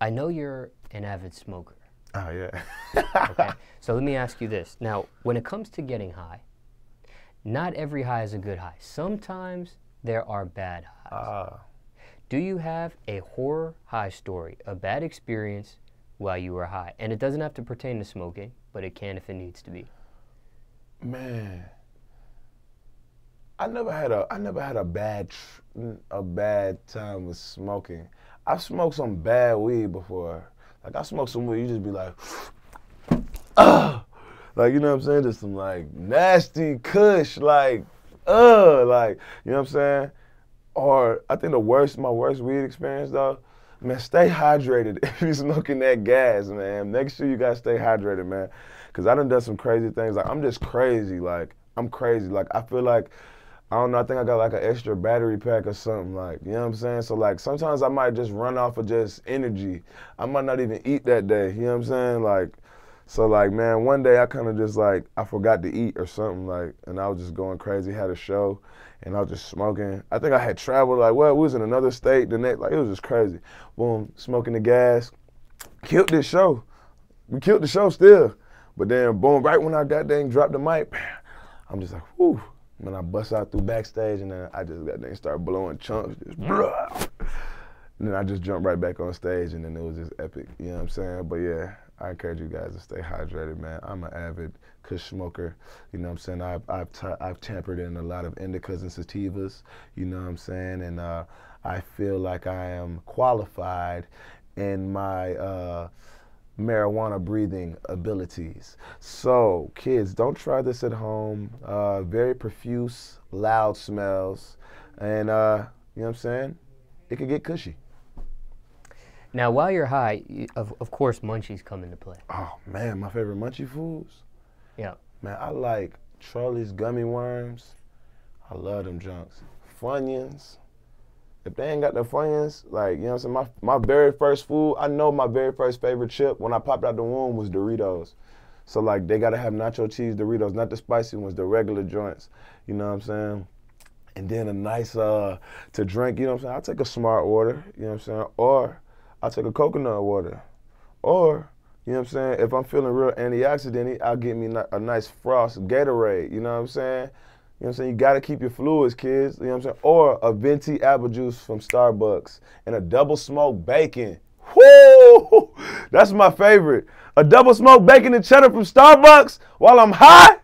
I know you're an avid smoker. Oh yeah. okay. So let me ask you this. Now, when it comes to getting high, not every high is a good high. Sometimes there are bad highs. Uh. Do you have a horror high story, a bad experience while you were high? And it doesn't have to pertain to smoking, but it can if it needs to be. Man. I never had a I never had a bad a bad time with smoking. I smoked some bad weed before. Like I smoked some weed, you just be like, ugh. Like you know what I'm saying? Just some like nasty kush, like, ugh, like you know what I'm saying? Or I think the worst, my worst weed experience though. Man, stay hydrated if you smoking that gas, man. Make sure you guys stay hydrated, man. Cause I done done some crazy things. Like I'm just crazy. Like I'm crazy. Like I feel like I don't know. I think I got like an extra battery pack or something. Like, you know what I'm saying? So, like, sometimes I might just run off of just energy. I might not even eat that day. You know what I'm saying? Like, so, like, man, one day I kind of just, like, I forgot to eat or something. Like, and I was just going crazy, had a show, and I was just smoking. I think I had traveled, like, well, we was in another state the next, like, it was just crazy. Boom, smoking the gas. Killed this show. We killed the show still. But then, boom, right when I got dang dropped the mic, I'm just like, whoo. When I bust out through backstage and then I just got there and start blowing chunks, just mm. bruh. And then I just jumped right back on stage and then it was just epic. You know what I'm saying? But yeah, I encourage you guys to stay hydrated, man. I'm an avid kush smoker. You know what I'm saying? I've I've, t- I've tampered in a lot of indicas and sativas. You know what I'm saying? And uh, I feel like I am qualified in my uh, marijuana breathing abilities. So, kids, don't try this at home. Uh, very profuse, loud smells. And, uh, you know what I'm saying? It could get cushy. Now, while you're high, of, of course, munchies come into play. Oh, man, my favorite munchie foods? Yeah. Man, I like Charlie's gummy worms. I love them junks. Funyuns if they ain't got the friends, like, you know what I'm saying? My, my very first food, I know my very first favorite chip when I popped out the womb was Doritos. So, like, they got to have nacho cheese Doritos, not the spicy ones, the regular joints. You know what I'm saying? And then a nice uh, to drink, you know what I'm saying? I take a smart water, you know what I'm saying? Or I take a coconut water. Or, you know what I'm saying? If I'm feeling real antioxidant I'll get me a nice frost Gatorade, you know what I'm saying? You know what I'm saying? You gotta keep your fluids, kids. You know what I'm saying? Or a venti apple juice from Starbucks and a double smoked bacon. Whoo! That's my favorite. A double smoked bacon and cheddar from Starbucks while I'm high?